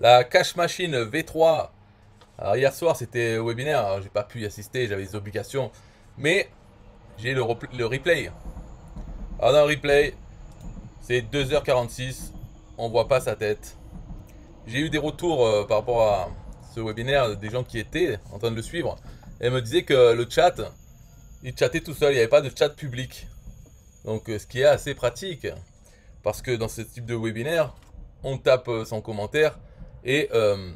La cache Machine V3. hier soir c'était webinaire, hein. j'ai pas pu y assister, j'avais des obligations, mais j'ai le, replay. Alors dans le replay, c'est 2h46, on voit pas sa tête. J'ai eu des retours euh, par rapport à ce webinaire des gens qui étaient en train de le suivre et me disaient que le chat, il chattait tout seul, il n'y avait pas de chat public. Donc euh, ce qui est assez pratique parce que dans ce type de webinaire, on tape euh, son commentaire et euh,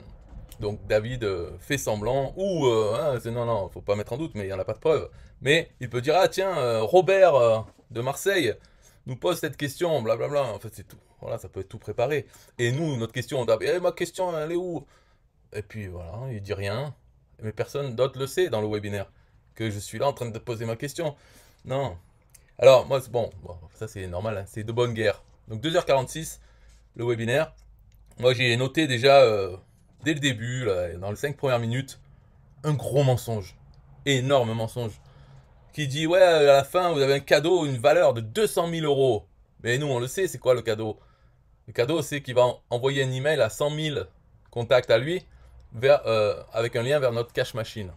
donc David euh, fait semblant, ou euh, non, hein, non, non, faut pas mettre en doute, mais il n'y en a pas de preuve. Mais il peut dire, ah tiens, euh, Robert de Marseille nous pose cette question, blablabla. En fait, c'est tout. Voilà, ça peut être tout préparé. Et nous, notre question, on dit, ah, eh, ma question, elle est où Et puis voilà, il dit rien. Mais personne d'autre le sait dans le webinaire que je suis là en train de poser ma question. Non. Alors, moi, c'est bon, ça c'est normal, hein. c'est de bonne guerre. Donc 2h46, le webinaire. Moi, j'ai noté déjà, euh, dès le début, dans les 5 premières minutes, un gros mensonge. Énorme mensonge. Qui dit, ouais, à la fin, vous avez un cadeau, une valeur de 200 000 euros. Mais nous, on le sait, c'est quoi le cadeau Le cadeau, c'est qu'il va envoyer un email à 100 000 contacts à lui, vers, euh, avec un lien vers notre cash machine.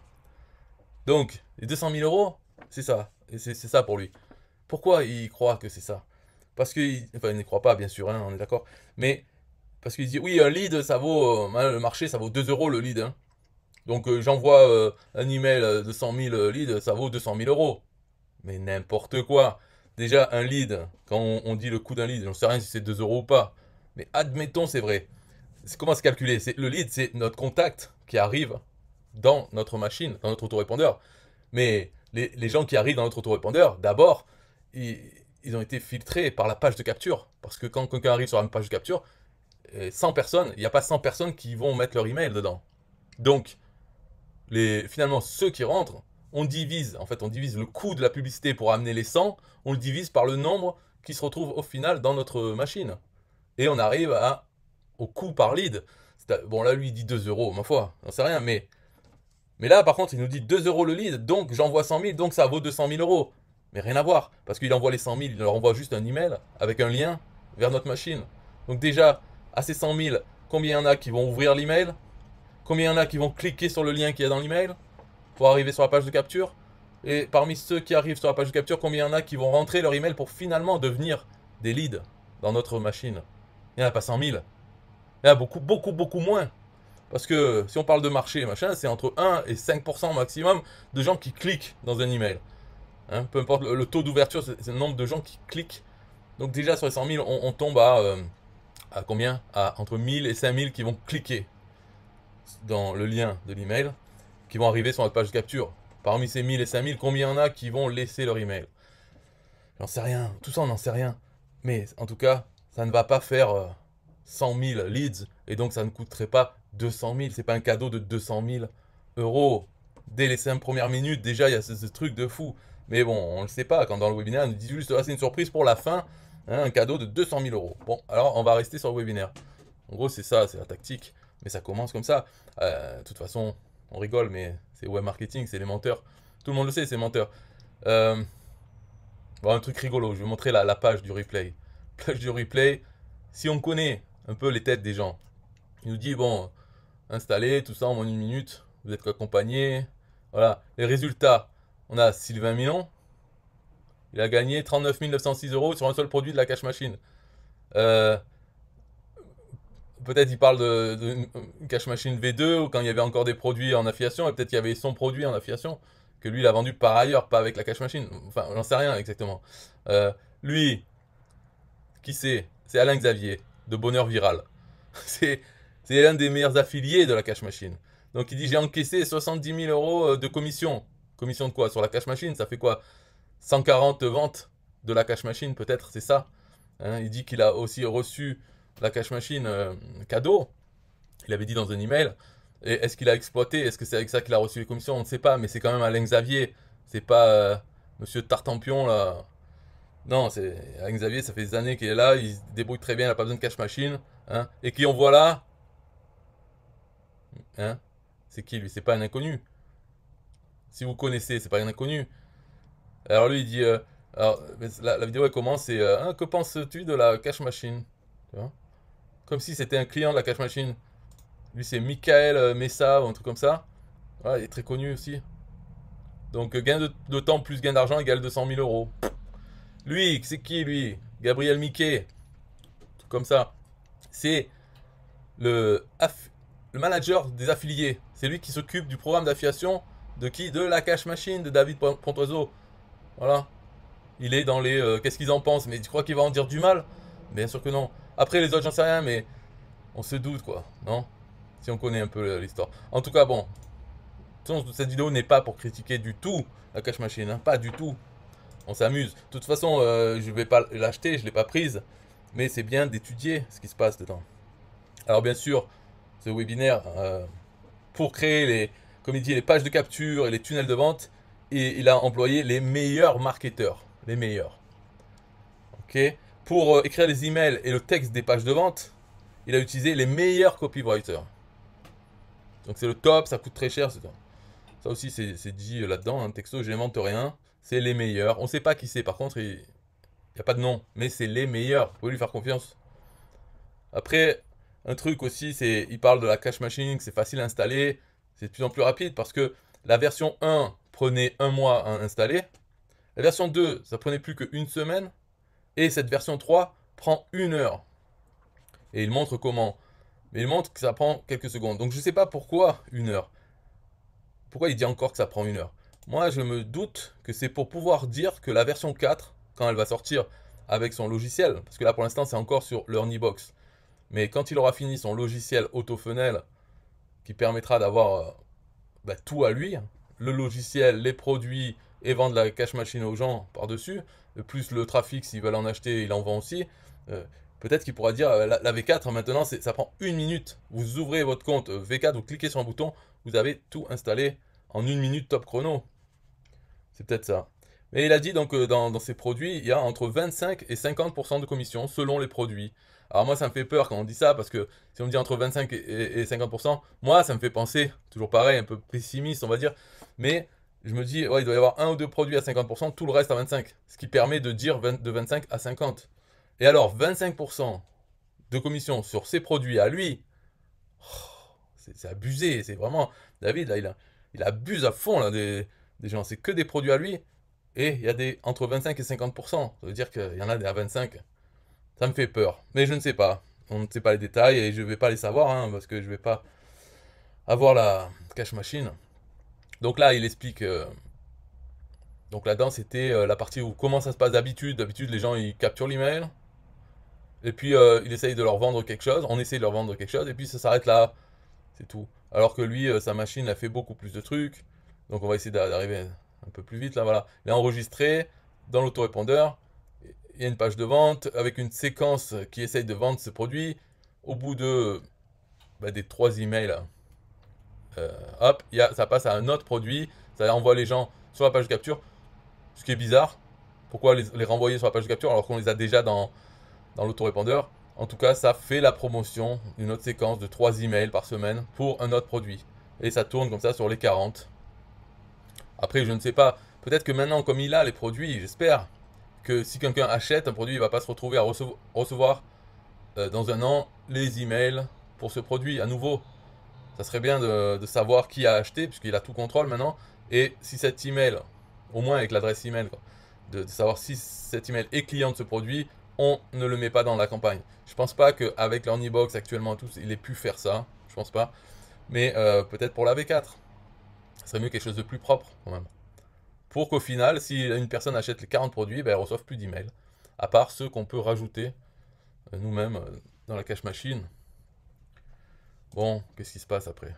Donc, les 200 000 euros, c'est ça. c'est ça pour lui. Pourquoi il croit que c'est ça Parce qu'il... Enfin, il n'y croit pas, bien sûr, hein, on est d'accord. Mais parce qu'il dit, oui, un lead, ça vaut, euh, hein, le marché, ça vaut 2 euros le lead. Hein. Donc euh, j'envoie euh, un email de 100 000 leads, ça vaut 200 000 euros. Mais n'importe quoi. Déjà, un lead, quand on, dit le coût d'un lead, on ne sait rien si c'est 2 euros ou pas. Mais admettons, c'est vrai. Comment se calculer Le lead, c'est notre contact qui arrive dans notre machine, dans notre autorépondeur. Mais les, gens qui arrivent dans notre autorépondeur, d'abord, ils, ils ont été filtrés par la page de capture. Parce que quand quelqu'un arrive sur la page de capture, 100 personnes, il n'y a pas 100 personnes qui vont mettre leur email dedans. Donc, les, finalement, ceux qui rentrent, on divise, en fait, on divise le coût de la publicité pour amener les 100, on le divise par le nombre qui se retrouve au final dans notre machine. Et on arrive à, au coût par lead. Bon, là, lui, il dit 2 euros, ma foi, on sait rien, mais, mais là, par contre, il nous dit 2 euros le lead, donc j'envoie 100 000, donc ça vaut 200 000 euros. Mais rien à voir, parce qu'il envoie les 100 000, il leur envoie juste un email avec un lien vers notre machine. Donc déjà, à ces 100 000, combien il y en a qui vont ouvrir l'email Combien il y en a qui vont cliquer sur le lien qu'il y a dans l'email pour arriver sur la page de capture Et parmi ceux qui arrivent sur la page de capture, combien il y en a qui vont rentrer leur email pour finalement devenir des leads dans notre machine Il n'y en a pas 100 000. Il y en a beaucoup, beaucoup, beaucoup moins. Parce que si on parle de marché, machin, c'est entre 1 et 5% maximum de gens qui cliquent dans un email. Hein, peu importe le, taux d'ouverture, c'est le nombre de gens qui cliquent. Donc déjà sur les 100 000, on, tombe à... Euh, à combien À entre 1000 et 5000 qui vont cliquer dans le lien de l'email, qui vont arriver sur notre page de capture. Parmi ces 1000 et 5000, combien y en a qui vont laisser leur email J'en sais rien, tout ça on n'en sait rien. Mais en tout cas, ça ne va pas faire 100 euh, 000 leads et donc ça ne coûterait pas 200 000. C'est pas un cadeau de 200 000 euros. Dès les 5 premières minutes, déjà il y a ce, truc de fou. Mais bon, on ne le sait pas. Quand dans le webinaire, on nous dit juste ah, c'est une surprise pour la fin, Hein, un cadeau de 200 000 euros. Bon, alors on va rester sur le webinaire. En gros, c'est ça, c'est la tactique. Mais ça commence comme ça. Euh, de toute façon, on rigole, mais c'est web marketing, c'est les menteurs. Tout le monde le sait, c'est menteurs. Euh, un truc rigolo, je vais vous montrer la, page du replay. Page du replay, si on connaît un peu les têtes des gens, il nous dit, bon, installez tout ça en moins minute, vous êtes accompagné. Voilà, les résultats. On a Sylvain milon. Il a gagné 39 906 euros sur un seul produit de la cash machine. Euh, peut-être il parle de, cash machine V2 ou quand il y avait encore des produits en affiliation et peut-être qu'il y avait son produit en affiliation que lui il a vendu par ailleurs, pas avec la cash machine. Enfin, j'en sais rien exactement. Euh, lui, qui c'est C'est Alain Xavier de Bonheur Viral. C'est l'un des meilleurs affiliés de la cash machine. Donc il dit j'ai encaissé 70 000 euros euh, de commission. Commission de quoi Sur la cash machine, ça fait quoi 140 ventes de la cash machine, peut-être, c'est ça. Hein, il dit qu'il a aussi reçu la cash machine euh, cadeau. Il avait dit dans un email. Et est-ce qu'il a exploité Est-ce que c'est avec ça qu'il a reçu les commissions On ne sait pas, mais c'est quand même Alain Xavier. C'est pas euh, Monsieur Tartampion là. Non, c'est Alain Xavier, ça fait des années qu'il est là, il se débrouille très bien, il n'a pas besoin de cash machine. Hein. Et qui on voit là hein C'est qui lui C'est pas un inconnu. Si vous connaissez, c'est pas un inconnu. Alors lui, il dit, euh, alors, la, vidéo elle commence c'est euh, « hein, que penses-tu de la cash machine Comme si c'était un client de la cash machine. Lui c'est Michael euh, Messa ou un truc comme ça. Ouais, il est très connu aussi. Donc gain de, temps plus gain d'argent égale 200 000 euros. Lui, c'est qui lui Gabriel Mickey. comme ça. C'est le, le manager des affiliés. C'est lui qui s'occupe du programme d'affiliation de qui De la cash machine de David Pontoiseau. Voilà. Il est dans les euh, qu'est-ce qu'ils en pensent, mais je crois qu'il va en dire du mal Bien sûr que non. Après les autres, j'en sais rien, mais on se doute quoi, non Si on connaît un peu euh, l'histoire. En tout cas, bon, cette vidéo n'est pas pour critiquer du tout la cache machine, hein. pas du tout. On s'amuse. De toute façon, euh, je ne vais pas l'acheter, je ne l'ai pas prise, mais c'est bien d'étudier ce qui se passe dedans. Alors bien sûr, ce webinaire, pour créer les, comme il dit, les pages de capture et les tunnels de vente, et il a employé les meilleurs marketeurs, les meilleurs. ok, Pour euh, écrire les emails et le texte des pages de vente, il a utilisé les meilleurs copywriters. Donc c'est le top, ça coûte très cher. Ça aussi, c'est dit euh, là-dedans. un hein. texto, je rien. C'est les meilleurs. On sait pas qui c'est, par contre, il n'y a pas de nom. Mais c'est les meilleurs. Vous pouvez lui faire confiance. Après, un truc aussi, c'est il parle de la cache machine, c'est facile à installer. C'est de plus en plus rapide parce que la version 1 Prenez un mois à installer. La version 2, ça prenait plus qu'une semaine. Et cette version 3 prend une heure. Et il montre comment. Mais il montre que ça prend quelques secondes. Donc je ne sais pas pourquoi une heure. Pourquoi il dit encore que ça prend une heure Moi, je me doute que c'est pour pouvoir dire que la version 4, quand elle va sortir avec son logiciel, parce que là pour l'instant c'est encore sur l'EarnyBox, mais quand il aura fini son logiciel AutoFenel, qui permettra d'avoir euh, bah, tout à lui, le logiciel, les produits et vendre la cash machine aux gens par-dessus, plus le trafic, s'ils veulent en acheter, il en vend aussi. Euh, peut-être qu'il pourra dire euh, la, V4 hein, maintenant, ça prend une minute. Vous ouvrez votre compte euh, V4, vous cliquez sur un bouton, vous avez tout installé en une minute top chrono. C'est peut-être ça. Mais il a dit donc dans, ses produits, il y a entre 25 et 50% de commission selon les produits. Alors moi, ça me fait peur quand on dit ça, parce que si on me dit entre 25 et 50%, moi, ça me fait penser, toujours pareil, un peu pessimiste, on va dire, mais je me dis, il doit y avoir un ou deux produits à 50%, tout le reste à 25%, ce qui permet de dire de 25 à 50. Et alors, 25% de commission sur ces produits à lui, oh, c'est abusé, c'est vraiment, David, là, il, abuse à fond là, des, des gens, c'est que des produits à lui, et il y a des entre 25 et 50%, ça veut dire qu'il y en a des à 25%. Ça me fait peur. Mais je ne sais pas. On ne sait pas les détails et je vais pas les savoir hein, parce que je vais pas avoir la cache machine. Donc là, il explique. Euh, donc là-dedans, c'était euh, la partie où comment ça se passe d'habitude. D'habitude, les gens ils capturent l'email et puis euh, il essaye de leur vendre quelque chose. On essaie de leur vendre quelque chose et puis ça s'arrête là. C'est tout. Alors que lui, sa machine a fait beaucoup plus de trucs. Donc on va essayer d'arriver un peu plus vite là. Voilà, il est enregistré dans l'autorépondeur il y a une page de vente avec une séquence qui essaye de vendre ce produit. Au bout de bah, des trois emails, euh, hop, y a, ça passe à un autre produit. Ça envoie les gens sur la page de capture. Ce qui est bizarre. Pourquoi les, renvoyer sur la page de capture alors qu'on les a déjà dans, dans répondeur En tout cas, ça fait la promotion d'une autre séquence de trois emails par semaine pour un autre produit. Et ça tourne comme ça sur les 40. Après, je ne sais pas. Peut-être que maintenant, comme il a les produits, j'espère, que si quelqu'un achète un produit, il ne va pas se retrouver à recevoir euh, dans un an les emails pour ce produit à nouveau. Ça serait bien de, savoir qui a acheté, puisqu'il a tout contrôle maintenant. Et si cet email, au moins avec l'adresse email, de, savoir si cet email est client de ce produit, on ne le met pas dans la campagne. Je pense pas qu'avec l'Ornibox actuellement, tous, il ait pu faire ça. Je pense pas. Mais euh, peut-être pour la V4. Ce serait mieux quelque chose de plus propre quand même pour qu'au final, si une personne achète les 40 produits, ben, elle ne reçoive plus d'emails, à part ceux qu'on peut rajouter euh, nous-mêmes euh, dans la cache machine. Bon, qu'est-ce qui se passe après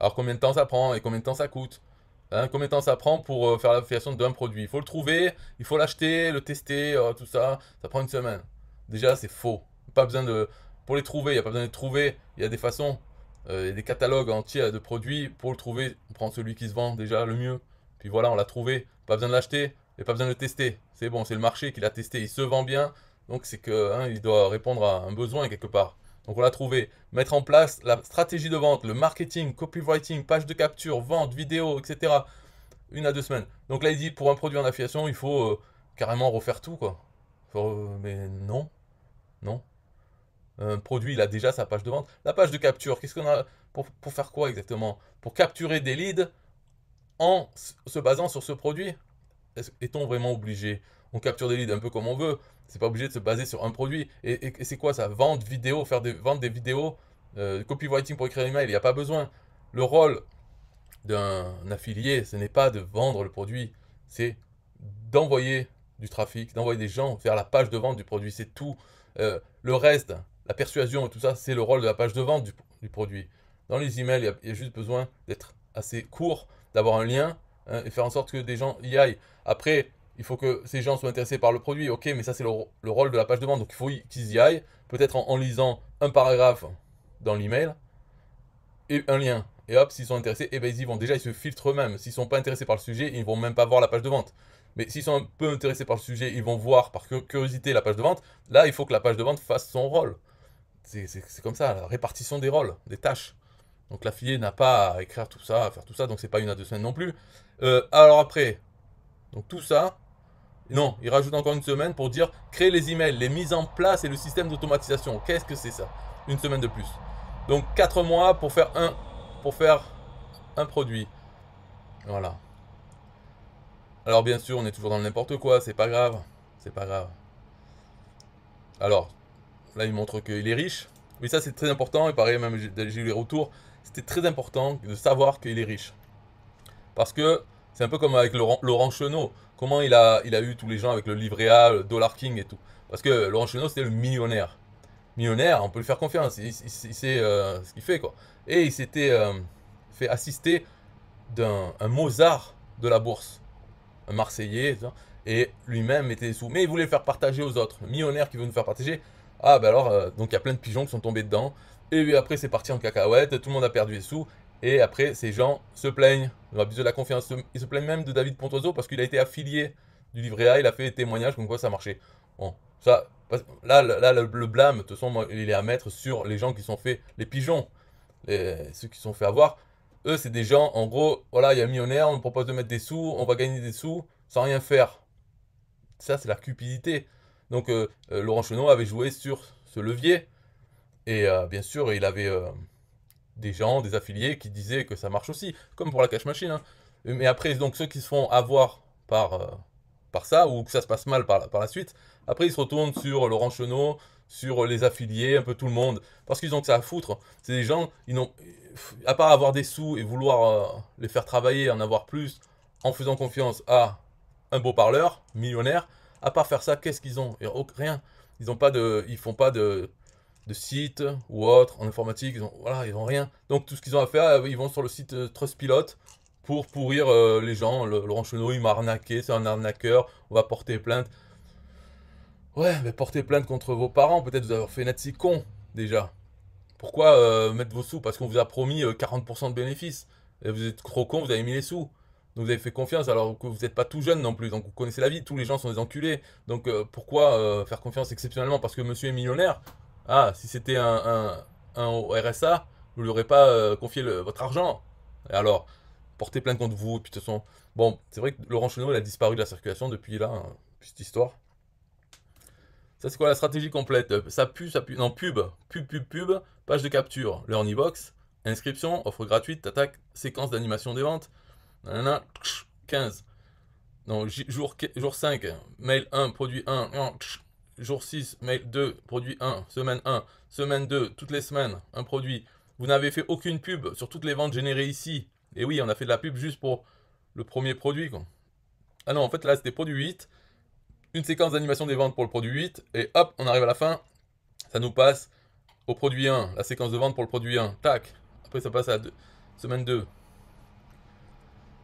Alors combien de temps ça prend et combien de temps ça coûte hein, Combien de temps ça prend pour euh, faire la d'un produit Il faut le trouver, il faut l'acheter, le tester, tout ça. Ça prend une semaine. Déjà, c'est faux. Pas besoin de... Pour les trouver, il n'y a pas besoin de les trouver. Il y a des façons euh, des catalogues entiers de produits. Pour le trouver, on prend celui qui se vend déjà le mieux. Puis voilà, on l'a trouvé. Pas besoin de l'acheter et pas besoin de le tester. C'est bon, c'est le marché qui l'a testé. Il se vend bien. Donc c'est que hein, il doit répondre à un besoin quelque part. Donc on l'a trouvé. Mettre en place la stratégie de vente, le marketing, copywriting, page de capture, vente, vidéo, etc. Une à deux semaines. Donc là il dit pour un produit en affiliation, il faut euh, carrément refaire tout quoi. Euh, mais non, non un produit, il a déjà sa page de vente. La page de capture, qu'est-ce qu'on a pour, faire quoi exactement Pour capturer des leads en se basant sur ce produit Est-on vraiment obligé On capture des leads un peu comme on veut. C'est pas obligé de se baser sur un produit. Et, c'est quoi ça Vente vidéo, faire des ventes des vidéos, euh, copywriting pour écrire un email, il n'y a pas besoin. Le rôle d'un affilié, ce n'est pas de vendre le produit, c'est d'envoyer du trafic, d'envoyer des gens vers la page de vente du produit. C'est tout. Euh, le reste, la persuasion et tout ça, c'est le rôle de la page de vente du, produit. Dans les emails, il y, a, juste besoin d'être assez court, d'avoir un lien hein, et faire en sorte que des gens y aillent. Après, il faut que ces gens soient intéressés par le produit, ok, mais ça c'est le, rôle de la page de vente, donc il faut qu'ils y aillent, peut-être en, lisant un paragraphe dans l'email et un lien. Et hop, s'ils sont intéressés, eh ben, ils y vont. Déjà, ils se filtrent eux-mêmes. S'ils ne sont pas intéressés par le sujet, ils ne vont même pas voir la page de vente. Mais s'ils sont un peu intéressés par le sujet, ils vont voir par curiosité la page de vente. Là, il faut que la page de vente fasse son rôle c'est comme ça, la répartition des rôles, des tâches. Donc l'affilié n'a pas à écrire tout ça, à faire tout ça, donc c'est pas une à deux semaines non plus. Euh, alors après, donc tout ça, non, il rajoute encore une semaine pour dire créer les emails, les mises en place et le système d'automatisation. Qu'est-ce que c'est ça Une semaine de plus. Donc quatre mois pour faire un, pour faire un produit. Voilà. Alors bien sûr, on est toujours dans le n'importe quoi, c'est pas grave, c'est pas grave. Alors, Là, il montre qu'il est riche. Mais ça, c'est très important. Et pareil, même j'ai eu les retours. C'était très important de savoir qu'il est riche. Parce que c'est un peu comme avec Laurent, Laurent Chenot. Comment il a, il a eu tous les gens avec le livret A, Dollar King et tout. Parce que Laurent Chenot, c'était le millionnaire. Millionnaire, on peut lui faire confiance. Il, sait euh, ce qu'il fait, quoi. Et il s'était euh, fait assister d'un Mozart de la bourse. Un Marseillais, et lui-même était sous. Mais il voulait faire partager aux autres. millionnaire qui veut nous faire partager, ah, ben alors, euh, donc il y a plein de pigeons qui sont tombés dedans. Et après, c'est parti en cacahuète, tout le monde a perdu les sous. Et après, ces gens se plaignent, ils ont abusé de la confiance. Ils se plaignent même de David Pontoiseau parce qu'il a été affilié du livret A, il a fait des témoignages comme quoi ça marchait. Bon, ça, là, là le, blâme, de toute façon, il est à mettre sur les gens qui sont faits, les pigeons, ceux qui sont faits avoir. Eux, c'est des gens, en gros, voilà, il y a un millionnaire, on propose de mettre des sous, on va gagner des sous sans rien faire. Ça, c'est la cupidité. Donc euh, euh, Laurent Chenot avait joué sur ce levier. Et euh, bien sûr, il avait des gens, des affiliés qui disaient que ça marche aussi, comme pour la cash machine. Hein. Mais après, donc ceux qui se font avoir par, ça, ou que ça se passe mal par la, suite, après ils se retournent sur Laurent Chenot, sur les affiliés, un peu tout le monde, parce qu'ils ont que ça à foutre. C'est des gens, ils n'ont, à part avoir des sous et vouloir les faire travailler, en avoir plus, en faisant confiance à un beau parleur, millionnaire, à part faire ça, qu'est-ce qu'ils ont Rien. Ils ont pas de, ils font pas de, de site ou autre en informatique. Ils ont, voilà, ils ont rien. Donc tout ce qu'ils ont à faire, euh, ils vont sur le site euh, Trustpilot pour pourrir euh, les gens. Laurent Chenot, il m'a arnaqué, c'est un arnaqueur. On va porter plainte. Ouais, mais porter plainte contre vos parents. Peut-être vous avez fait si con déjà. Pourquoi mettre vos sous Parce qu'on vous a promis 40% de bénéfices. Et vous êtes trop con, vous avez mis les sous vous avez fait confiance alors que vous n'êtes pas tout jeune non plus. Donc vous connaissez la vie, tous les gens sont des enculés. Donc euh, pourquoi euh, faire confiance exceptionnellement parce que monsieur est millionnaire Ah, si c'était un, RSA, vous ne lui aurez pas euh, confié votre argent. Et alors, portez plainte contre vous. puis de toute façon, bon, c'est vrai que Laurent Chenot, a disparu de la circulation depuis là, hein. Petite cette histoire. Ça, c'est quoi la stratégie complète Ça pue, ça pue. Non, pub, pub, pub, pub, page de capture, learning box, inscription, offre gratuite, attaque, séquence d'animation des ventes. 15. Donc, jour, jour 5, mail 1, produit 1, jour 6, mail 2, produit 1, semaine 1, semaine 2, toutes les semaines, un produit. Vous n'avez fait aucune pub sur toutes les ventes générées ici. Et oui, on a fait de la pub juste pour le premier produit. Ah non, en fait, là, c'était produit 8, une séquence d'animation des ventes pour le produit 8, et hop, on arrive à la fin, ça nous passe au produit 1, la séquence de vente pour le produit 1, tac. Après, ça passe à semaine 2.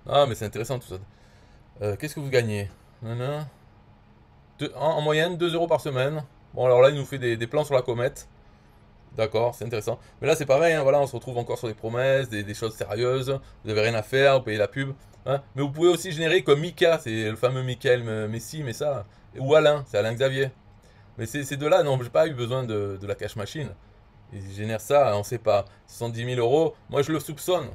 Ah, mais c'est intéressant tout ça. Euh, qu'est-ce que vous gagnez en, moyenne, 2 euros par semaine. Bon, alors là, il nous fait des, plans sur la comète. D'accord, c'est intéressant. Mais là, c'est pareil, hein, voilà, on se retrouve encore sur des promesses, des, choses sérieuses. Vous n'avez rien à faire, vous payez la pub. Hein. Mais vous pouvez aussi générer comme Mika, c'est le fameux Michael Messi, mais ça. Ou Alain, c'est Alain Xavier. Mais ces deux-là, non, j'ai pas eu besoin de, la cash machine. Ils génèrent ça, on sait pas. 70 000 euros, moi je le soupçonne.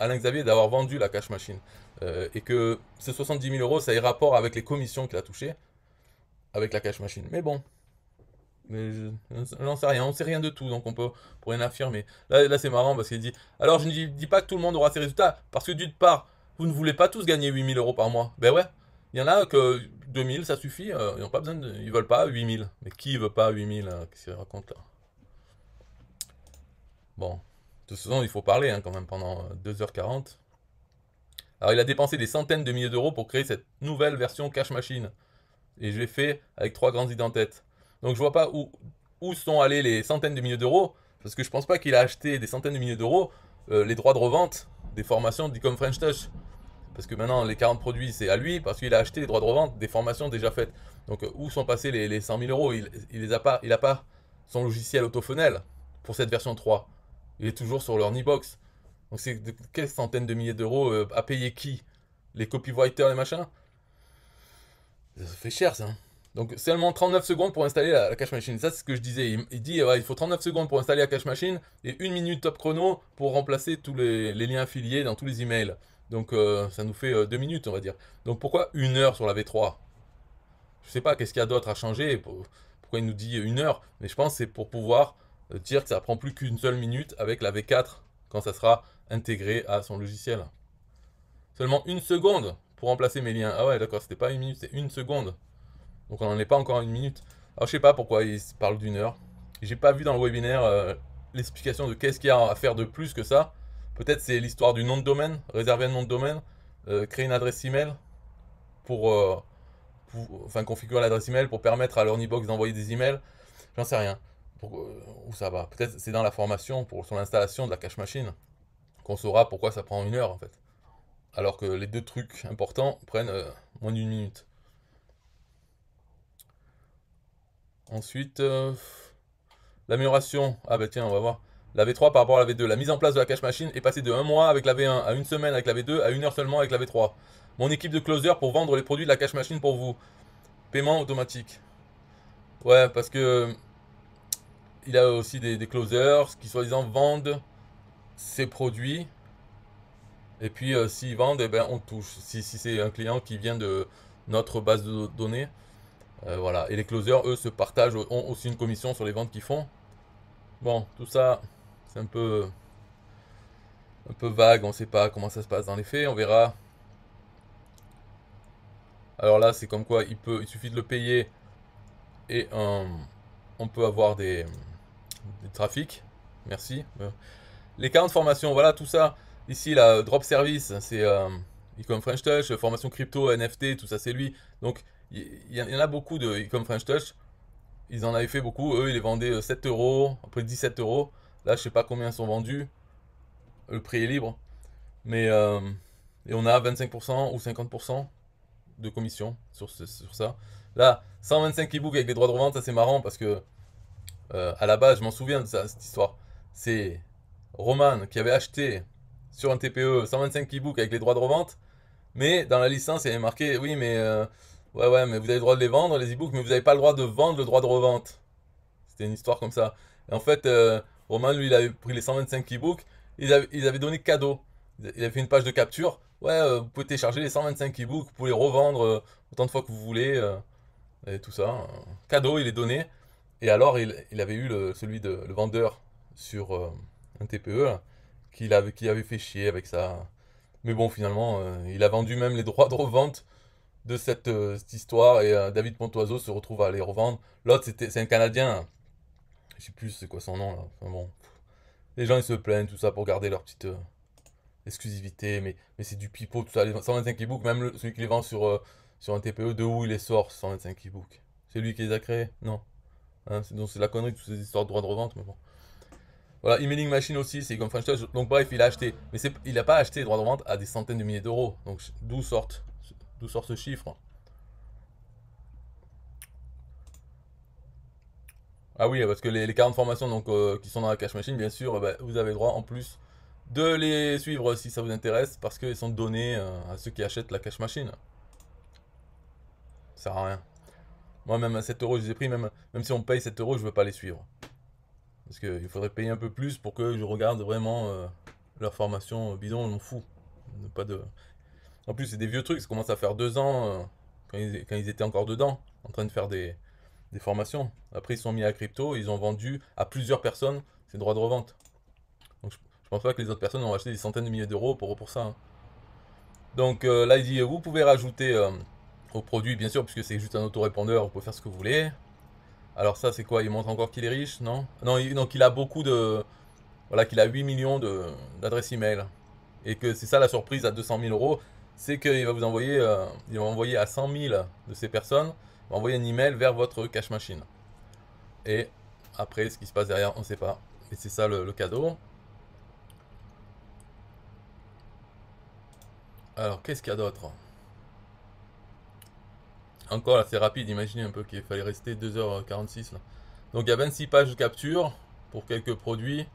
Alain Xavier d'avoir vendu la cash machine euh, et que ces 70 000 euros, ça ait rapport avec les commissions qu'il a touchées avec la cash machine. Mais bon, mais je, sais rien, on ne sait rien de tout, donc on peut pour rien affirmer. Là, c'est marrant parce qu'il dit Alors, je ne dis, pas que tout le monde aura ses résultats, parce que d'une part, vous ne voulez pas tous gagner 8 000 euros par mois. Ben ouais, il y en a que 2 000, ça suffit, euh, ils n'ont pas besoin de, ils veulent pas 8 000. Mais qui veut pas 8000 000 euh, Qu'est-ce qu'il raconte là Bon. De toute façon, il faut parler hein, quand même pendant 2h40. Euh, Alors il a dépensé des centaines de milliers d'euros pour créer cette nouvelle version Cash Machine. Et je l'ai fait avec trois grandes idées en tête. Donc je vois pas où, où sont allés les centaines de milliers d'euros, parce que je pense pas qu'il a acheté des centaines de milliers d'euros euh, les droits de revente des formations d'Ecom French Touch. Parce que maintenant les 40 produits c'est à lui, parce qu'il a acheté les droits de revente des formations déjà faites. Donc euh, où sont passés les, 100 000 euros il, il les a pas, il a pas son logiciel autofunnel pour cette version 3 il est toujours sur leur box Donc c'est de centaines de milliers d'euros euh, à payer qui Les copywriters, les machins Ça fait cher ça. Hein. Donc seulement 39 secondes pour installer la, la cache machine. Ça c'est ce que je disais. Il, dit ouais, il faut 39 secondes pour installer la cache machine et une minute top chrono pour remplacer tous les, liens affiliés dans tous les emails. Donc euh, ça nous fait euh, deux minutes on va dire. Donc pourquoi une heure sur la V3 Je sais pas qu'est-ce qu'il y a d'autre à changer. Pourquoi il nous dit une heure Mais je pense c'est pour pouvoir euh, dire que ça prend plus qu'une seule minute avec la V4 quand ça sera intégré à son logiciel. Seulement une seconde pour remplacer mes liens. Ah ouais, d'accord, c'était pas une minute, c'est une seconde. Donc on n'en est pas encore à une minute. Alors je sais pas pourquoi ils parlent d'une heure. J'ai pas vu dans le webinaire euh, l'explication de qu'est-ce qu'il y a à faire de plus que ça. Peut-être c'est l'histoire du nom de domaine, réserver un nom de domaine, euh, créer une adresse email pour, enfin configurer l'adresse email pour permettre à l'Ornibox d'envoyer des emails. J'en sais rien. Euh, où ça va. Peut-être c'est dans la formation pour son installation de la cache machine qu'on saura pourquoi ça prend une heure en fait. Alors que les deux trucs importants prennent euh, moins d'une minute. Ensuite, euh, l'amélioration. Ah bah tiens, on va voir. La V3 par rapport à la V2. La mise en place de la cache machine est passée de un mois avec la V1 à une semaine avec la V2 à une heure seulement avec la V3. Mon équipe de closer pour vendre les produits de la cache machine pour vous. Paiement automatique. Ouais, parce que il a aussi des, closers qui soi-disant vendent ses produits. Et puis euh, s'ils vendent, eh ben, on touche. Si, si c'est un client qui vient de notre base de données. Euh, voilà. Et les closers, eux, se partagent, ont aussi une commission sur les ventes qu'ils font. Bon, tout ça, c'est un peu, un peu vague. On ne sait pas comment ça se passe dans les faits. On verra. Alors là, c'est comme quoi il, peut, il suffit de le payer et euh, on peut avoir des, Trafic, trafic, Merci. Euh, les 40 formations, voilà tout ça. Ici, la drop service, c'est euh, French Touch, formation crypto, NFT, tout ça, c'est lui. Donc, il y, en a beaucoup de Ecom French Touch. Ils en avaient fait beaucoup. Eux, ils les vendaient 7 euh, euros, après 17 euros. Là, je sais pas combien sont vendus. Le prix est libre. Mais euh, et on a 25% ou 50% de commission sur, sur ça. Là, 125 e avec des droits de revente, ça c'est marrant parce que euh, à la base, je m'en souviens de cette histoire. C'est Roman qui avait acheté sur un TPE 125 e-book avec les droits de revente, mais dans la licence, il y avait marqué Oui, mais, euh, ouais, ouais, mais vous avez le droit de les vendre, les e-books, mais vous n'avez pas le droit de vendre le droit de revente. C'était une histoire comme ça. Et en fait, euh, Roman, lui, il avait pris les 125 e-books, ils avaient, ils avaient donné cadeau. Il avait fait une page de capture. Ouais, vous pouvez télécharger les 125 e-books, vous pouvez les revendre autant de fois que vous voulez, et tout ça. Hein. Cadeau, il est donné. Et alors, il, il avait eu le, celui de le vendeur sur euh, un TPE hein, qui, avait, avait fait chier avec ça. Mais bon, finalement, euh, il a vendu même les droits de revente de cette, euh, histoire et David Pontoiseau se retrouve à les revendre. L'autre, c'était, c'est un Canadien. Hein. Je sais plus c'est quoi son nom là. bon. Les gens ils se plaignent, tout ça, pour garder leur petite exclusivité. Mais, mais c'est du pipeau, tout ça. Les 125 e même celui qui les vend sur, sur un TPE, de où il les sort, 125 e-books C'est lui qui les a créés Non. Sinon hein, c'est la connerie, toutes ces histoires de droits de revente, mais bon. Voilà, emailing machine aussi, c'est comme French Donc bref, il a acheté. Mais il n'a pas acheté les droits de revente à des centaines de milliers d'euros. Donc d'où sort, sort ce chiffre Ah oui, parce que les, les 40 formations donc, euh, qui sont dans la cash machine, bien sûr, euh, bah, vous avez le droit en plus de les suivre si ça vous intéresse, parce qu'elles sont données euh, à ceux qui achètent la cash machine. Ça sert à rien. Moi, même à 7 euros, je les ai pris. Même, même si on paye 7 euros, je ne veux pas les suivre. Parce qu'il faudrait payer un peu plus pour que je regarde vraiment euh, leur formation euh, bidon, on m'en fout. Pas de... En plus, c'est des vieux trucs, ça commence à faire deux ans euh, quand, ils, étaient encore dedans, en train de faire des, formations. Après, ils sont mis à crypto, ils ont vendu à plusieurs personnes ces droits de revente. Donc, je, pense pas que les autres personnes ont acheté des centaines de milliers d'euros pour, pour ça. Hein. Donc là, il dit, vous pouvez rajouter produit, bien sûr, puisque c'est juste un autorépondeur, vous pouvez faire ce que vous voulez. Alors ça, c'est quoi Il montre encore qu'il est riche, non Non, il, donc il a beaucoup de... Voilà, qu'il a 8 millions d'adresses email. Et que c'est ça la surprise à 200 000 euros, c'est qu'il va vous envoyer, euh, il va envoyer à 100 000 de ces personnes, va envoyer un email vers votre cash machine. Et après, ce qui se passe derrière, on ne sait pas. Et c'est ça le, le, cadeau. Alors, qu'est-ce qu'il y a d'autre encore c'est rapide, imaginez un peu qu'il fallait rester 2h46 là. Donc il y a 26 pages de capture pour quelques produits.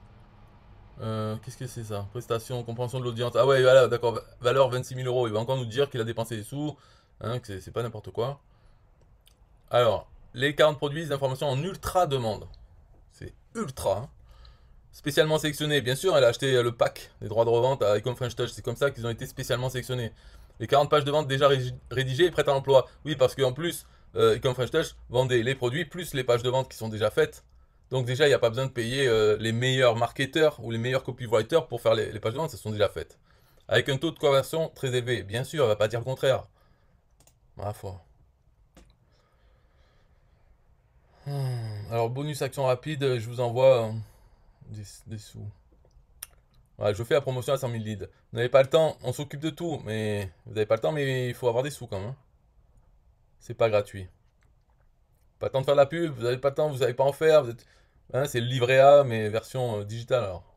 Euh, qu'est-ce que c'est ça Prestation, compréhension de l'audience. Ah ouais, voilà, d'accord, valeur 26 000 euros. Il va encore nous dire qu'il a dépensé des sous, hein, que c'est pas n'importe quoi. Alors, les 40 produits, d'information en ultra demande. C'est ultra. Hein. Spécialement sélectionné, bien sûr, elle a acheté le pack des droits de revente à Icon French Touch. C'est comme ça qu'ils ont été spécialement sélectionnés les 40 pages de vente déjà rédigées et prêtes à l'emploi. Oui, parce qu'en plus, euh, comme French Touch vendait les produits plus les pages de vente qui sont déjà faites. Donc déjà, il n'y a pas besoin de payer euh, les meilleurs marketeurs ou les meilleurs copywriters pour faire les, pages de vente, ça sont déjà faites. Avec un taux de conversion très élevé, bien sûr, on ne va pas dire le contraire. Ma foi. Hmm. Alors, bonus action rapide, je vous envoie euh, des sous je fais la promotion à 100 000 leads. Vous n'avez pas le temps, on s'occupe de tout, mais vous n'avez pas le temps, mais il faut avoir des sous quand même. Hein. C'est pas gratuit. Pas le temps de faire la pub, vous n'avez pas le temps, vous n'avez pas en faire. Hein, c'est le livret A, mais version euh, digitale alors.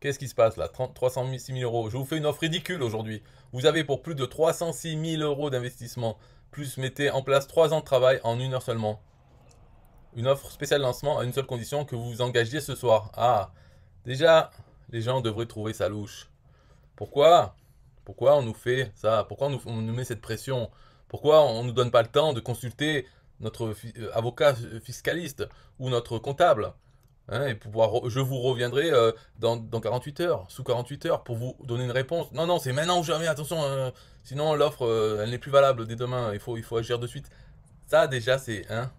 Qu'est-ce qui se passe là 30, 306 000 euros. Je vous fais une offre ridicule aujourd'hui. Vous avez pour plus de 306 000 euros d'investissement, plus mettez en place 3 ans de travail en une heure seulement. Une offre spéciale lancement à une seule condition que vous vous engagiez ce soir. Ah, déjà, les gens devraient trouver ça louche. Pourquoi Pourquoi on nous fait ça Pourquoi on nous, met cette pression Pourquoi on ne nous donne pas le temps de consulter notre euh, avocat euh, fiscaliste ou notre comptable hein, et pouvoir, je vous reviendrai euh, dans, 48 heures, sous 48 heures, pour vous donner une réponse. Non, non, c'est maintenant ou jamais, attention, hein. sinon l'offre, elle n'est plus valable dès demain, il faut, il faut agir de suite. Ça, déjà, c'est, hein,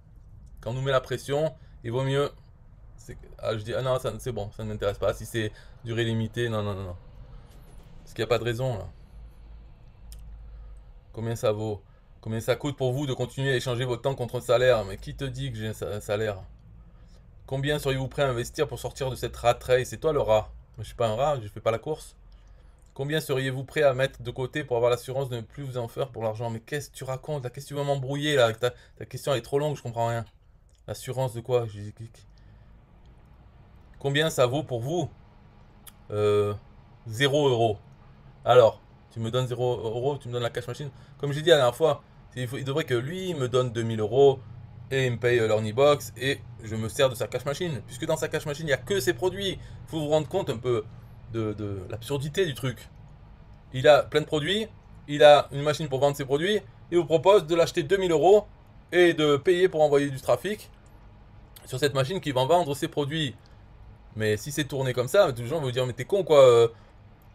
quand on nous met la pression, il vaut mieux ah, je dis, ah non, c'est bon, ça ne m'intéresse pas. Si c'est durée limitée, non, non, non, Parce qu'il n'y a pas de raison, là. Combien ça vaut Combien ça coûte pour vous de continuer à échanger votre temps contre un salaire Mais qui te dit que j'ai un salaire Combien seriez-vous prêt à investir pour sortir de cette rat C'est toi le rat. Je suis pas un rat, je fais pas la course. Combien seriez-vous prêt à mettre de côté pour avoir l'assurance de ne plus vous en faire pour l'argent Mais qu'est-ce que tu racontes Qu'est-ce que tu vas m'embrouiller là ta, question est trop longue, je comprends rien. L'assurance de quoi Combien ça vaut pour vous euh, 0 euros. Alors, tu me donnes 0 euros, tu me donnes la cash machine. Comme j'ai dit la dernière fois, il, devrait que lui me donne 2000 euros et il me paye euh, box et je me sers de sa cash machine. Puisque dans sa cash machine, il n'y a que ses produits. Faut vous rendre compte un peu de, l'absurdité du truc. Il a plein de produits, il a une machine pour vendre ses produits, il vous propose de l'acheter 2000 euros et de payer pour envoyer du trafic sur cette machine qui va vendre ses produits. Mais si c'est tourné comme ça, les gens vont vous dire mais t'es con quoi. Euh,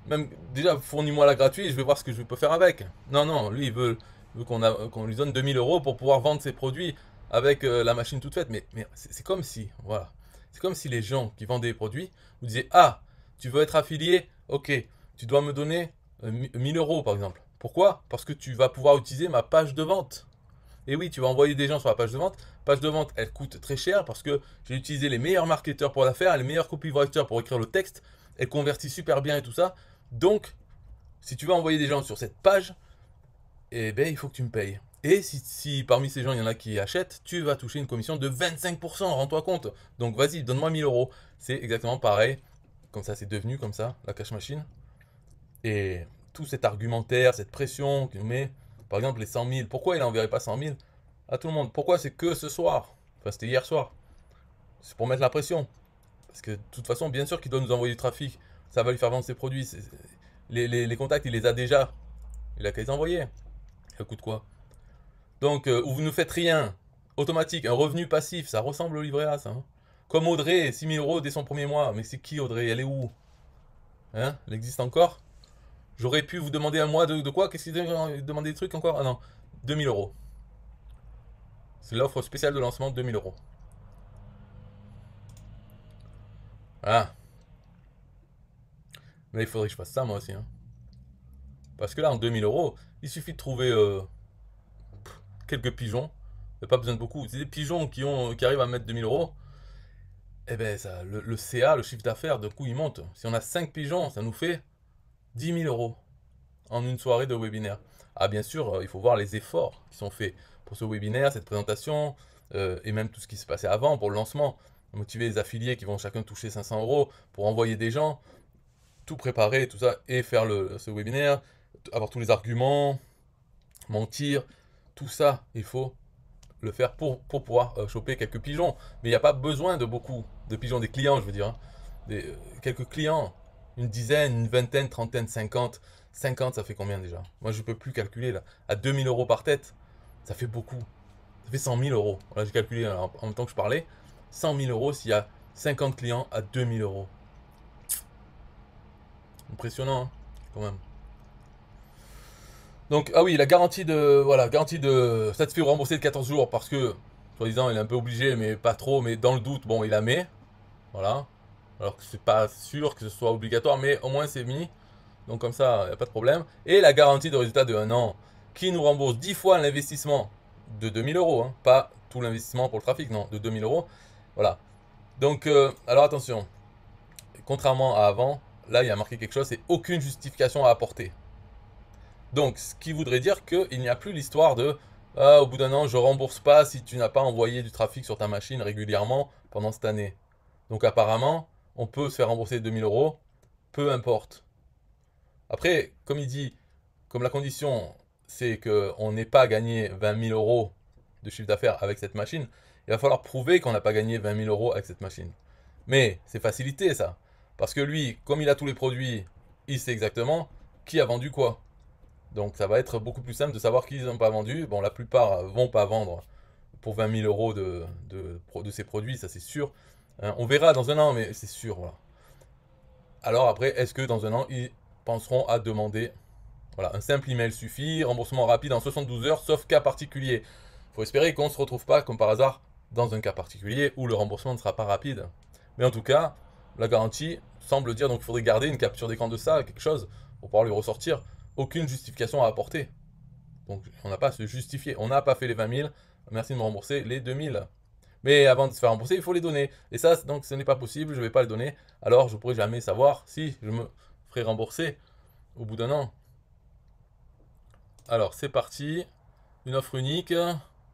même déjà fournis-moi la gratuite je vais voir ce que je peux faire avec. Non non, lui il veut, qu'on lui donne 2000 euros pour pouvoir vendre ses produits avec euh, la machine toute faite. Mais, mais c'est comme si voilà, c'est comme si les gens qui vendent des produits vous disaient ah tu veux être affilié, ok, tu dois me donner 1000 euh, euros par exemple. Pourquoi Parce que tu vas pouvoir utiliser ma page de vente. Et oui, tu vas envoyer des gens sur la page de vente. Page de vente, elle coûte très cher parce que j'ai utilisé les meilleurs marketeurs pour la faire, les meilleurs copywriters pour écrire le texte. Elle convertit super bien et tout ça. Donc, si tu vas envoyer des gens sur cette page, eh ben, il faut que tu me payes. Et si, parmi ces gens, il y en a qui achètent, tu vas toucher une commission de 25%, rends-toi compte. Donc vas-y, donne-moi 1000 euros. C'est exactement pareil. Comme ça, c'est devenu comme ça, la cash machine. Et tout cet argumentaire, cette pression qui nous met, par exemple, les 100 000, pourquoi il n'enverrait pas 100 000 à tout le monde Pourquoi c'est que ce soir Enfin, c'était hier soir. C'est pour mettre la pression. Parce que de toute façon, bien sûr qu'il doit nous envoyer du trafic. Ça va lui faire vendre ses produits. Les, contacts, il les a déjà. Il a qu'à les envoyer. Ça coûte quoi Donc, euh, vous ne faites rien. Automatique, un revenu passif, ça ressemble au livret A, hein. Comme Audrey, 6 000 euros dès son premier mois. Mais c'est qui Audrey Elle est où Hein Elle existe encore J'aurais pu vous demander à moi de, quoi Qu'est-ce qu'il Demander des trucs encore Ah non, 2000 euros. C'est l'offre spéciale de lancement, 2000 euros. Ah, Mais il faudrait que je fasse ça moi aussi. Hein. Parce que là, en 2000 euros, il suffit de trouver euh, quelques pigeons. Il a pas besoin de beaucoup. C'est des pigeons qui, ont, qui arrivent à mettre 2000 euros. Eh ben, le, CA, le chiffre d'affaires, de coup, il monte. Si on a 5 pigeons, ça nous fait 10 000 euros en une soirée de webinaire. Ah, bien sûr, euh, il faut voir les efforts qui sont faits pour ce webinaire, cette présentation, euh, et même tout ce qui se passait avant pour le lancement. Motiver les affiliés qui vont chacun toucher 500 euros pour envoyer des gens, tout préparer, tout ça, et faire le, ce webinaire, avoir tous les arguments, mentir, tout ça, il faut le faire pour, pouvoir euh, choper quelques pigeons. Mais il n'y a pas besoin de beaucoup de pigeons, des clients, je veux dire. Hein. quelques clients, une dizaine, une vingtaine, trentaine, cinquante. 50, ça fait combien déjà Moi, je peux plus calculer là. À 2000 euros par tête, ça fait beaucoup. Ça fait 100 000 euros. Là, j'ai calculé hein, en, même temps que je parlais. cent mille euros s'il y a 50 clients à 2000 euros. Impressionnant, hein, quand même. Donc, ah oui, la garantie de. Voilà, garantie de satisfait remboursé de 14 jours parce que, soi-disant, il est un peu obligé, mais pas trop, mais dans le doute, bon, il la met. Voilà. Alors que c'est pas sûr que ce soit obligatoire, mais au moins c'est mis. Donc comme ça, il n'y a pas de problème. Et la garantie de résultat de 1 an, qui nous rembourse 10 fois l'investissement de 2000 euros. Hein. Pas tout l'investissement pour le trafic, non, de 2000 euros. Voilà. Donc, euh, alors attention, contrairement à avant, là il y a marqué quelque chose, c'est aucune justification à apporter. Donc, ce qui voudrait dire qu'il n'y a plus l'histoire de ah, au bout d'un an, je rembourse pas si tu n'as pas envoyé du trafic sur ta machine régulièrement pendant cette année. Donc, apparemment, on peut se faire rembourser 2000 euros, peu importe. Après, comme il dit, comme la condition, c'est qu'on n'ait pas gagné 20 000 euros de chiffre d'affaires avec cette machine, il va falloir prouver qu'on n'a pas gagné 20 000 euros avec cette machine. Mais c'est facilité ça. Parce que lui, comme il a tous les produits, il sait exactement qui a vendu quoi. Donc ça va être beaucoup plus simple de savoir qui n'ont pas vendu. Bon, la plupart vont pas vendre pour 20 000 euros de ces produits, ça c'est sûr. Hein, on verra dans un an, mais c'est sûr. Alors après, est-ce que dans un an, ils penseront à demander Voilà, un simple email suffit, remboursement rapide en 72 heures, sauf cas particulier. faut espérer qu'on ne se retrouve pas, comme par hasard, dans un cas particulier où le remboursement ne sera pas rapide. Mais en tout cas, la garantie semble dire donc il faudrait garder une capture d'écran de ça, quelque chose, pour pouvoir lui ressortir. Aucune justification à apporter. Donc on n'a pas à se justifier. On n'a pas fait les 20 000, merci de me rembourser les 2000. Mais avant de se faire rembourser, il faut les donner. Et ça, donc ce n'est pas possible, je ne vais pas les donner. Alors je ne pourrai jamais savoir si je me ferai rembourser au bout d'un an. Alors c'est parti. Une offre unique,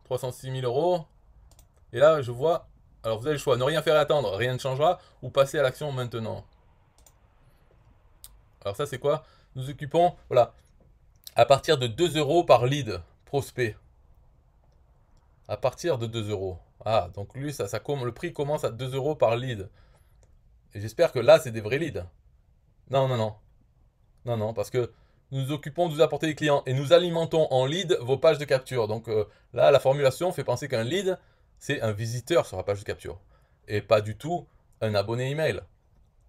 306 000 euros. Et là, je vois. Alors vous avez le choix, ne rien faire et attendre, rien ne changera, ou passer à l'action maintenant. Alors ça c'est quoi Nous occupons, voilà, à partir de 2 euros par lead prospect. À partir de 2 euros. Ah, donc lui, ça, le prix commence à 2 euros par lead. Et j'espère que là, c'est des vrais leads. Non, non, non. Non, non, parce que nous nous occupons de vous apporter des clients et nous alimentons en lead vos pages de capture. Donc euh, là, la formulation fait penser qu'un lead, c'est un visiteur sur la page de capture et pas du tout un abonné email.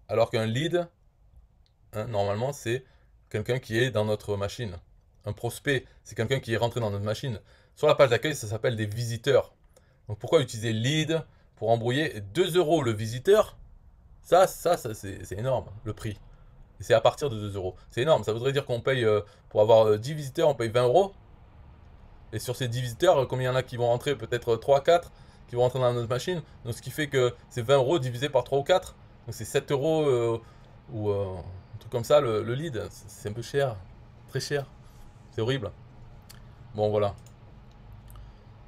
Alors qu'un lead, hein, normalement, c'est quelqu'un qui est dans notre machine. Un prospect, c'est quelqu'un qui est rentré dans notre machine. Sur la page d'accueil, ça s'appelle des visiteurs. Donc pourquoi utiliser lead pour embrouiller 2 euros le visiteur Ça, ça, c'est énorme le prix. C'est à partir de 2 euros. C'est énorme. Ça voudrait dire qu'on paye euh, pour avoir 10 euh, visiteurs, on paye 20 euros. Et sur ces 10 visiteurs, euh, combien il y en a qui vont rentrer Peut-être 3, 4 qui vont rentrer dans notre machine. Donc ce qui fait que c'est 20 euros divisé par 3 ou 4. Donc c'est 7 euros ou un truc comme ça le lead. C'est un peu cher. Très cher. C'est horrible. Bon voilà.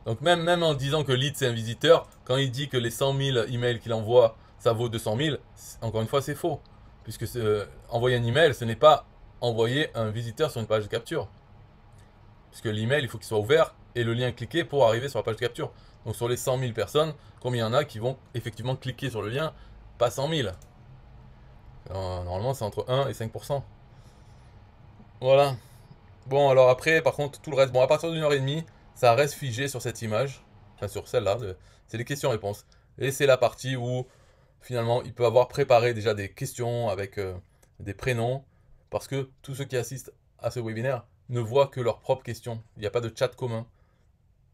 Donc même, même en disant que Lead c'est un visiteur, quand il dit que les 100 000 emails qu'il envoie, ça vaut 200 000, encore une fois c'est faux. Puisque euh, envoyer un email, ce n'est pas envoyer un visiteur sur une page de capture. Puisque l'email, il faut qu'il soit ouvert et le lien cliqué pour arriver sur la page de capture. Donc sur les 100 000 personnes, combien il y en a qui vont effectivement cliquer sur le lien Pas 100 000. Euh, normalement c'est entre 1 et 5 Voilà. Bon alors après par contre tout le reste, bon à partir d'une heure et demie, ça reste figé sur cette image, enfin sur celle-là, c'est les questions-réponses. Et c'est la partie où finalement il peut avoir préparé déjà des questions avec euh, des prénoms, parce que tous ceux qui assistent à ce webinaire ne voient que leurs propres questions. Il n'y a pas de chat commun.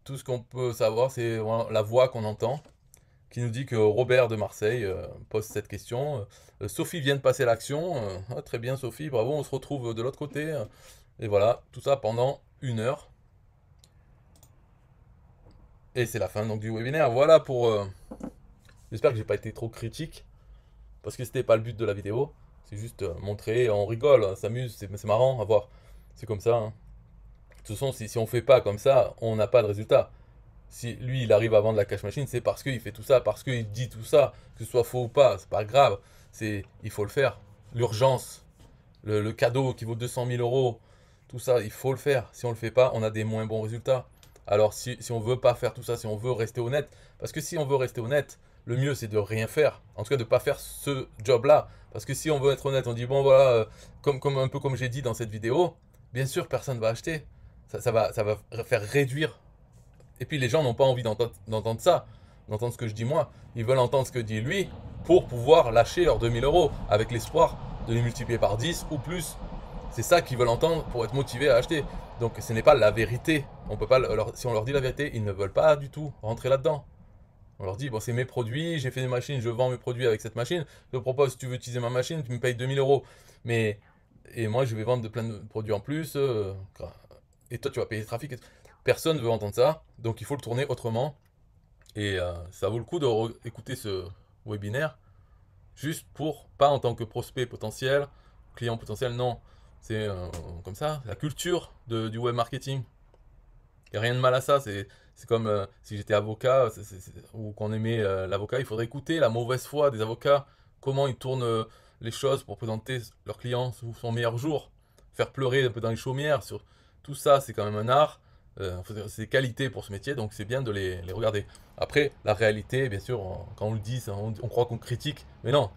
Tout ce qu'on peut savoir, c'est la voix qu'on entend qui nous dit que Robert de Marseille euh, pose cette question. Euh, Sophie vient de passer l'action. Ah, très bien Sophie, bravo, on se retrouve de l'autre côté. Et voilà, tout ça pendant une heure. Et c'est la fin donc du webinaire. Voilà pour. Euh, j'espère que j'ai pas été trop critique parce que c'était pas le but de la vidéo. C'est juste euh, montrer, on rigole, on s'amuse, c'est marrant à voir. C'est comme ça. Hein. De toute façon, si, on on fait pas comme ça, on n'a pas de résultat. Si lui, il arrive à vendre la cash machine, c'est parce qu'il fait tout ça, parce qu'il dit tout ça, que ce soit faux ou pas, c'est pas grave. C'est, il faut le faire. L'urgence, le, cadeau qui vaut 200 000 euros, tout ça, il faut le faire. Si on le fait pas, on a des moins bons résultats. Alors si, si on veut pas faire tout ça, si on veut rester honnête, parce que si on veut rester honnête, le mieux c'est de rien faire. En tout cas de pas faire ce job-là. Parce que si on veut être honnête, on dit bon voilà, euh, comme, un peu comme j'ai dit dans cette vidéo, bien sûr personne va acheter. Ça, va, ça va faire réduire. Et puis les gens n'ont pas envie d'entendre ça, d'entendre ce que je dis moi. Ils veulent entendre ce que dit lui pour pouvoir lâcher leurs 2000 euros avec l'espoir de les multiplier par 10 ou plus c'est ça qu'ils veulent entendre pour être motivés à acheter. Donc ce n'est pas la vérité. On peut pas si on leur dit la vérité, ils ne veulent pas du tout rentrer là-dedans. On leur dit, bon, c'est mes produits, j'ai fait des machines, je vends mes produits avec cette machine. Je te propose, tu veux utiliser ma machine, tu me payes 2000 euros. Mais, et moi, je vais vendre de plein de produits en plus. Euh, et toi, tu vas payer le trafic. Personne veut entendre ça. Donc, il faut le tourner autrement. Et euh, ça vaut le coup d'écouter ce webinaire. Juste pour, pas en tant que prospect potentiel, client potentiel, non. C'est comme ça, la culture du web marketing. Il n'y a rien de mal à ça. C'est comme euh, si j'étais avocat ou qu'on aimait euh, l'avocat. Il faudrait écouter la mauvaise foi des avocats, comment ils tournent euh, les choses pour présenter leurs clients sous son meilleur jour, faire pleurer un peu dans les chaumières. Sur... Tout ça, c'est quand même un art. c'est des qualités pour ce métier, donc c'est bien de les, regarder. Après, la réalité, bien sûr, quand on le dit, on croit qu'on critique, mais non,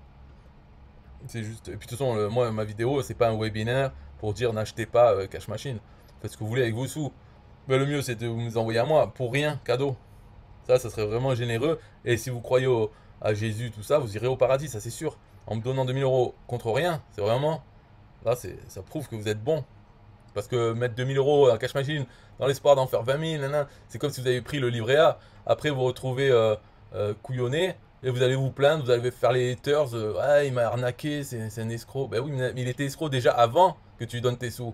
c'est juste. Et puis de toute façon, moi, ma vidéo, c'est pas un webinaire pour dire n'achetez pas euh, Cash Machine. Faites ce que vous voulez avec vos sous. Mais le mieux, c'est de vous envoyer à moi pour rien, cadeau. Ça, ça serait vraiment généreux. Et si vous croyez à Jésus, tout ça, vous irez au paradis, ça c'est sûr. En me donnant 2000 euros contre rien, c'est vraiment. Là, ça prouve que vous êtes bon. Parce que mettre 2000 euros à Cash Machine dans l'espoir d'en faire 20 000, c'est comme si vous aviez pris le livret A. Après, vous retrouvez euh, euh, couillonné et vous allez vous plaindre, vous allez faire les haters, ah, il m'a arnaqué, c'est un escroc. Ben oui, mais il était escroc déjà avant que tu donnes tes sous.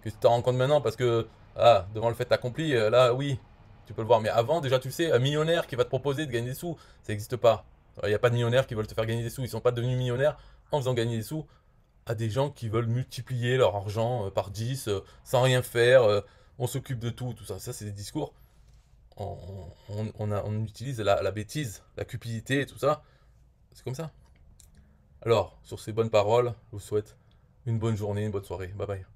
Que tu t'en rends compte maintenant parce que, ah, devant le fait accompli, euh, là, oui, tu peux le voir. Mais avant, déjà, tu sais, un millionnaire qui va te proposer de gagner des sous, ça n'existe pas. Il euh, n'y a pas de millionnaires qui veulent te faire gagner des sous. Ils ne sont pas devenus millionnaires en faisant gagner des sous à des gens qui veulent multiplier leur argent par 10 sans rien faire. on s'occupe de tout, tout ça. Ça, c'est des discours on, utilise la, la, bêtise, la cupidité et tout ça. C'est comme ça. Alors, sur ces bonnes paroles, je vous souhaite une bonne journée, une bonne soirée. Bye bye.